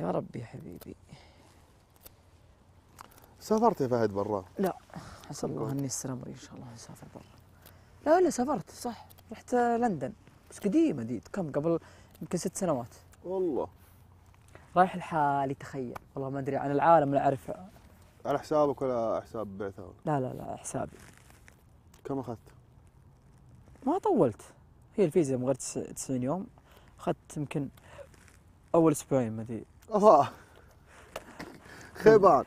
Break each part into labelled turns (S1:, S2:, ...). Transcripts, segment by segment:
S1: يا ربي يا حبيبي سافرت يا فهد برا؟ لا عسى الله اني استمر ان شاء الله اسافر برا لا لا سافرت صح رحت لندن بس قديمه دي كم قبل يمكن ست سنوات والله رايح لحالي تخيل والله ما ادري عن العالم اللي اعرفه على حسابك ولا حساب بعثه؟ لا لا لا حسابي كم اخذت؟ ما طولت هي الفيزا مغرد 90 يوم اخذت يمكن اول اسبوعين ما ادري افا خيبان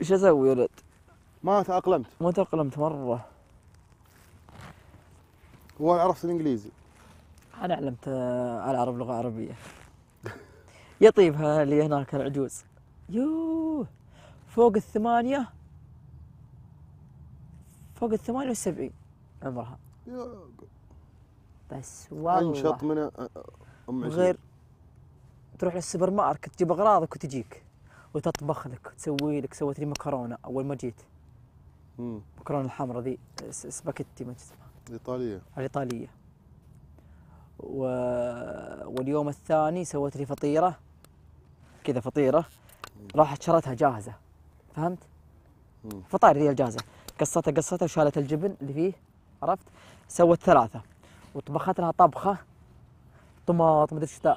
S1: ايش اسوي يا ولد؟ ما تاقلمت ما تاقلمت مره ولا عرفت الانجليزي انا علمت آه، العرب لغه عربيه يا طيب اللي هناك العجوز يوه فوق الثمانيه فوق الثمانيه والسبعين عمرها بس والله انشط من آه، ام عشرين غير تروح للسوبر ماركت تجيب اغراضك وتجيك وتطبخ لك وتسوي لك سويت لي مكرونه اول ما جيت المكرونه الحمراء ذي سباكيتي ما اسمها الايطاليه الايطاليه و... واليوم الثاني سويت لي فطيره كذا فطيره راحت شرتها جاهزه فهمت؟ فطاير ذي الجاهزه قصتها قصتها وشالت الجبن اللي فيه عرفت؟ سوت ثلاثه وطبخت لها طبخه طماط مدري ادري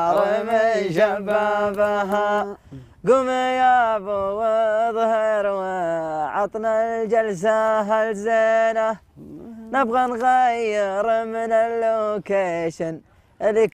S1: جنب بابها قم يا ابو ظهر وعطنا الجلسة الزينه نبغى نغير من اللوكيشن اللي